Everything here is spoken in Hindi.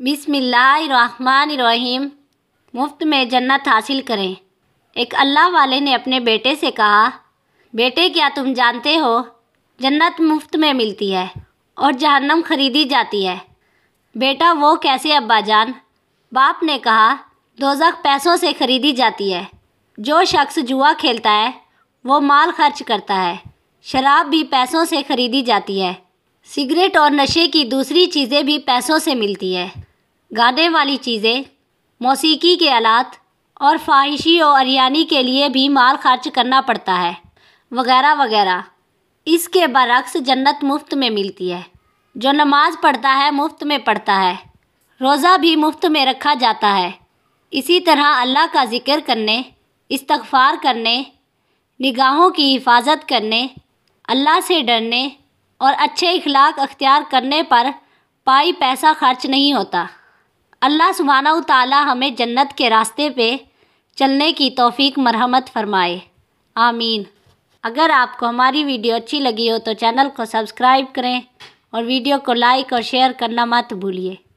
बिसमीम मुफ्त में जन्नत हासिल करें एक अल्लाह वाले ने अपने बेटे से कहा बेटे क्या तुम जानते हो जन्नत मुफ्त में मिलती है और जहन्नम खरीदी जाती है बेटा वो कैसे अब्बाजान बाप ने कहा दोजख पैसों से खरीदी जाती है जो शख्स जुआ खेलता है वो माल खर्च करता है शराब भी पैसों से खरीदी जाती है सिगरेट और नशे की दूसरी चीज़ें भी पैसों से मिलती है गाने वाली चीज़ें मौसीकी के आलात और फाहिशी और अरियानी के लिए भी माल खर्च करना पड़ता है वगैरह वगैरह इसके बरक्स जन्नत मुफ्त में मिलती है जो नमाज पढ़ता है मुफ्त में पढ़ता है रोज़ा भी मुफ्त में रखा जाता है इसी तरह अल्लाह का ज़िक्र करने इस्तगफार करने निगाहों की हिफाजत करने अल्लाह से डरने और अच्छे इखलाक अख्तियार करने पर पाई पैसा खर्च नहीं होता अल्लाह सुबहाना ताला हमें जन्नत के रास्ते पे चलने की तौफीक मरहमत फरमाए आमीन अगर आपको हमारी वीडियो अच्छी लगी हो तो चैनल को सब्सक्राइब करें और वीडियो को लाइक और शेयर करना मत भूलिए